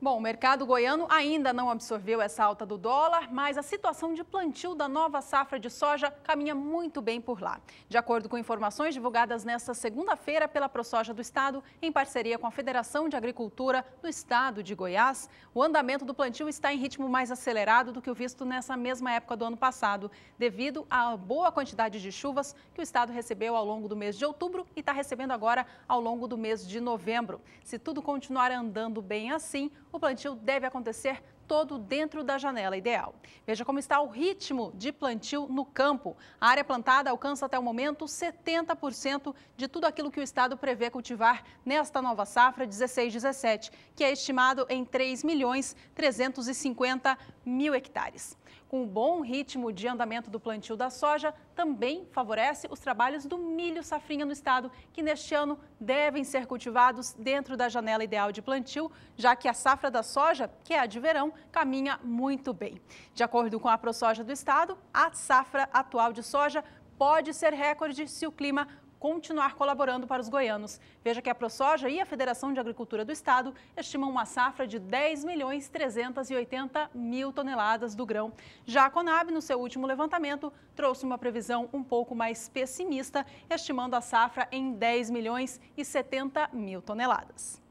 Bom, o mercado goiano ainda não absorveu essa alta do dólar, mas a situação de plantio da nova safra de soja caminha muito bem por lá. De acordo com informações divulgadas nesta segunda-feira pela ProSoja do Estado, em parceria com a Federação de Agricultura do Estado de Goiás, o andamento do plantio está em ritmo mais acelerado do que o visto nessa mesma época do ano passado, devido à boa quantidade de chuvas que o Estado recebeu ao longo do mês de outubro e está recebendo agora ao longo do mês de novembro. Se tudo continuar andando bem assim, o plantio deve acontecer todo dentro da janela ideal. Veja como está o ritmo de plantio no campo. A área plantada alcança até o momento 70% de tudo aquilo que o Estado prevê cultivar nesta nova safra 16-17, que é estimado em 3 milhões 350 mil hectares. Com o bom ritmo de andamento do plantio da soja, também favorece os trabalhos do milho safrinha no estado, que neste ano devem ser cultivados dentro da janela ideal de plantio, já que a safra da soja, que é a de verão, caminha muito bem. De acordo com a ProSoja do Estado, a safra atual de soja pode ser recorde se o clima continuar colaborando para os goianos. Veja que a ProSoja e a Federação de Agricultura do Estado estimam uma safra de 10 milhões 380 mil toneladas do grão. Já a Conab, no seu último levantamento, trouxe uma previsão um pouco mais pessimista, estimando a safra em 10 milhões e 70 mil toneladas.